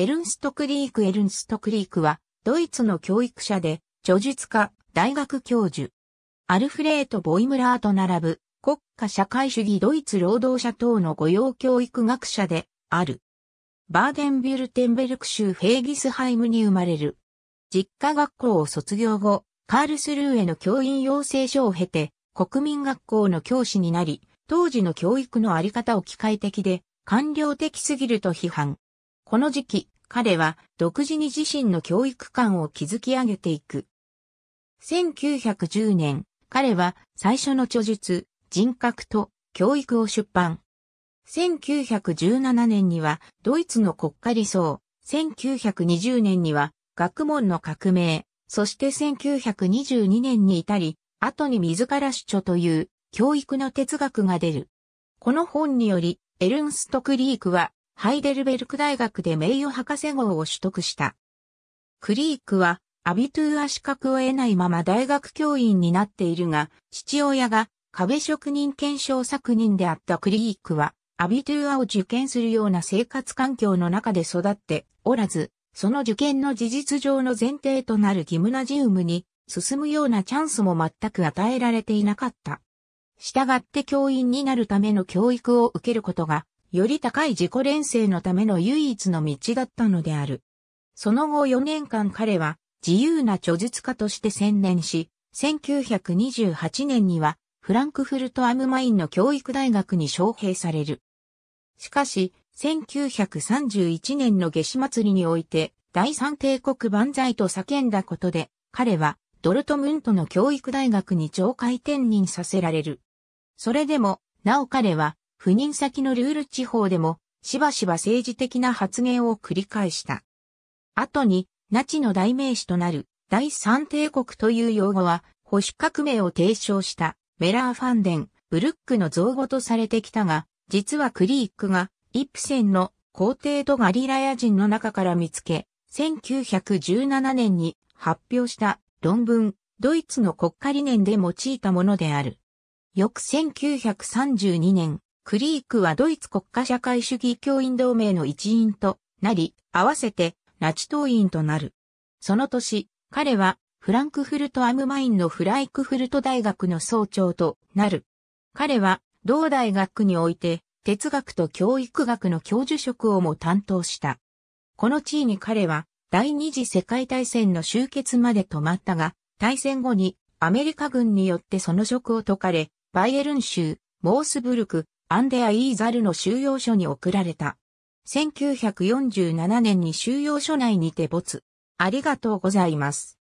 エルンストクリーク・エルンストクリークは、ドイツの教育者で、著述家、大学教授。アルフレート・ボイムラーと並ぶ、国家社会主義ドイツ労働者等の御用教育学者で、ある。バーデンビュルテンベルク州フェーギスハイムに生まれる。実家学校を卒業後、カールスルーへの教員養成所を経て、国民学校の教師になり、当時の教育のあり方を機械的で、官僚的すぎると批判。この時期、彼は独自に自身の教育観を築き上げていく。1910年、彼は最初の著述、人格と教育を出版。1917年にはドイツの国家理想、1920年には学問の革命、そして1922年に至り、後に自ら主張という教育の哲学が出る。この本により、エルンスト・クリークはハイデルベルク大学で名誉博士号を取得した。クリークは、アビトゥーア資格を得ないまま大学教員になっているが、父親が壁職人検証作人であったクリークは、アビトゥーアを受験するような生活環境の中で育っておらず、その受験の事実上の前提となるギムナジウムに進むようなチャンスも全く与えられていなかった。従って教員になるための教育を受けることがより高い自己連成のための唯一の道だったのである。その後4年間彼は自由な著述家として専念し、1928年にはフランクフルト・アムマインの教育大学に招聘される。しかし、1931年の夏至祭りにおいて、第三帝国万歳と叫んだことで、彼はドルトムントの教育大学に懲戒転任させられる。それでも、なお彼は赴任先のルール地方でも、しばしば政治的な発言を繰り返した。後に、ナチの代名詞となる、第三帝国という用語は、保守革命を提唱した、メラー・ファンデン、ブルックの造語とされてきたが、実はクリークが、イプセンの皇帝とガリラヤ人の中から見つけ、1917年に発表した論文、ドイツの国家理念で用いたものである。翌1932年、クリークはドイツ国家社会主義教員同盟の一員となり、合わせてナチ党員となる。その年、彼はフランクフルトアムマインのフライクフルト大学の総長となる。彼は同大学において哲学と教育学の教授職をも担当した。この地位に彼は第二次世界大戦の終結まで止まったが、大戦後にアメリカ軍によってその職を解かれ、バイエルン州、モースブルク、アンデア・イーザルの収容所に送られた。1947年に収容所内にて没。ありがとうございます。